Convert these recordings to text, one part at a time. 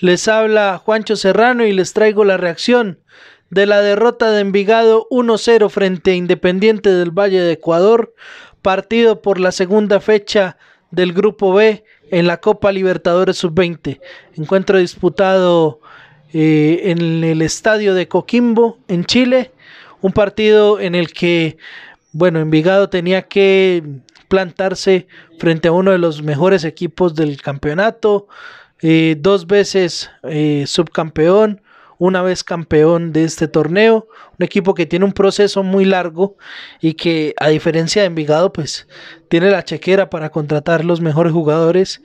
Les habla Juancho Serrano y les traigo la reacción de la derrota de Envigado 1-0 frente a Independiente del Valle de Ecuador, partido por la segunda fecha del Grupo B en la Copa Libertadores Sub-20. Encuentro disputado eh, en el estadio de Coquimbo, en Chile, un partido en el que, bueno, Envigado tenía que plantarse frente a uno de los mejores equipos del campeonato, eh, dos veces eh, subcampeón, una vez campeón de este torneo, un equipo que tiene un proceso muy largo y que a diferencia de Envigado, pues tiene la chequera para contratar los mejores jugadores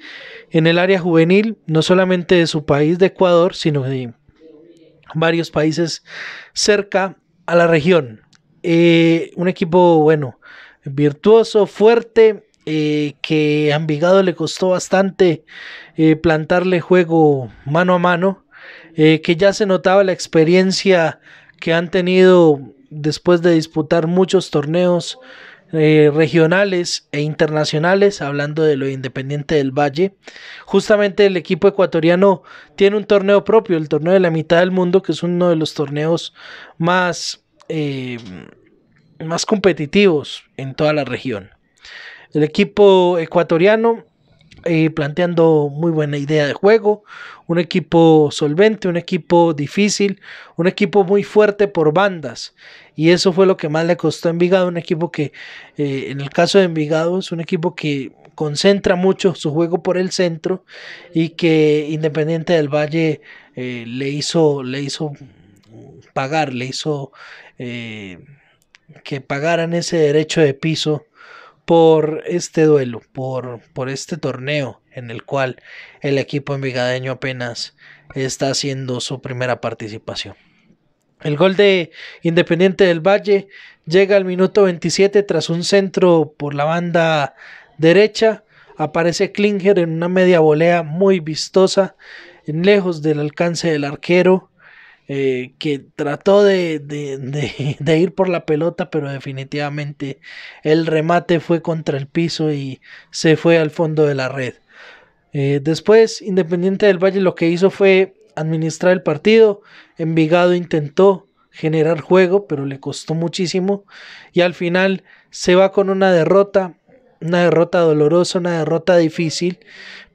en el área juvenil, no solamente de su país de Ecuador, sino de varios países cerca a la región. Eh, un equipo bueno, virtuoso, fuerte eh, que a Ambigado le costó bastante eh, plantarle juego mano a mano, eh, que ya se notaba la experiencia que han tenido después de disputar muchos torneos regionales e internacionales, hablando de lo independiente del Valle. Justamente el equipo ecuatoriano tiene un torneo propio, el torneo de la mitad del mundo, que es uno de los torneos más más competitivos en toda la región. El equipo ecuatoriano eh, planteando muy buena idea de juego, un equipo solvente, un equipo difícil, un equipo muy fuerte por bandas. Y eso fue lo que más le costó a Envigado, un equipo que eh, en el caso de Envigado es un equipo que concentra mucho su juego por el centro y que Independiente del Valle eh, le, hizo, le hizo pagar, le hizo que pagaran ese derecho de piso por este duelo, por, por este torneo en el cual el equipo envigadeño apenas está haciendo su primera participación. El gol de Independiente del Valle llega al minuto 27 tras un centro por la banda derecha. Aparece Klinger en una media volea muy vistosa, lejos del alcance del arquero. Eh, que trató de, ir por la pelota, pero definitivamente el remate fue contra el piso y se fue al fondo de la red. Eh, después, Independiente del Valle lo que hizo fue administrar el partido. Envigado intentó generar juego, pero le costó muchísimo. Y al final se va con una derrota, una derrota dolorosa, una derrota difícil,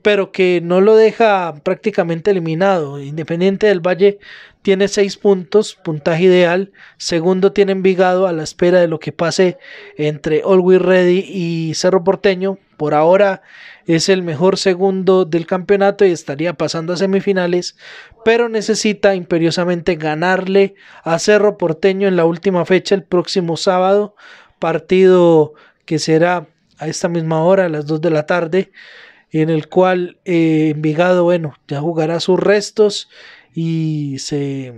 pero que no lo deja prácticamente eliminado. Independiente del Valle tiene seis puntos, puntaje ideal. Segundo tiene Envigado a la espera de lo que pase entre Always Ready y Cerro Porteño. Por ahora es el mejor segundo del campeonato y estaría pasando a semifinales, pero necesita imperiosamente ganarle a Cerro Porteño en la última fecha el próximo sábado, partido que será a esta misma hora, a las 2 de la tarde en el cual eh, Envigado, bueno, ya jugará sus restos y se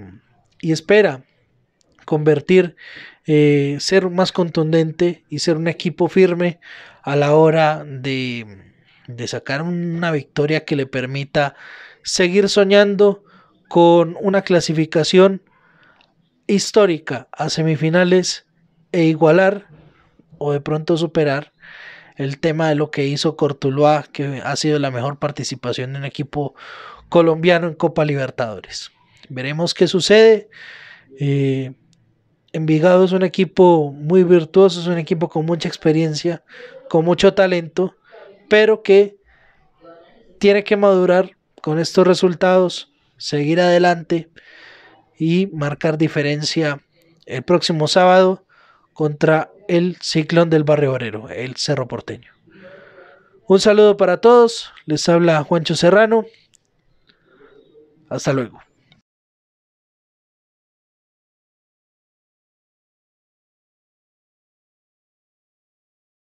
espera convertir, eh, ser más contundente y ser un equipo firme a la hora de sacar una victoria que le permita seguir soñando con una clasificación histórica a semifinales e igualar o de pronto superar el tema de lo que hizo Cortuloa. que ha sido la mejor participación de un equipo colombiano en Copa Libertadores. Veremos qué sucede. Eh, Envigado es un equipo muy virtuoso, es un equipo con mucha experiencia, con mucho talento, pero que tiene que madurar con estos resultados, seguir adelante y marcar diferencia el próximo sábado contra el ciclón del barrio obrero, el Cerro Porteño. Un saludo para todos, les habla Juancho Serrano. Hasta luego.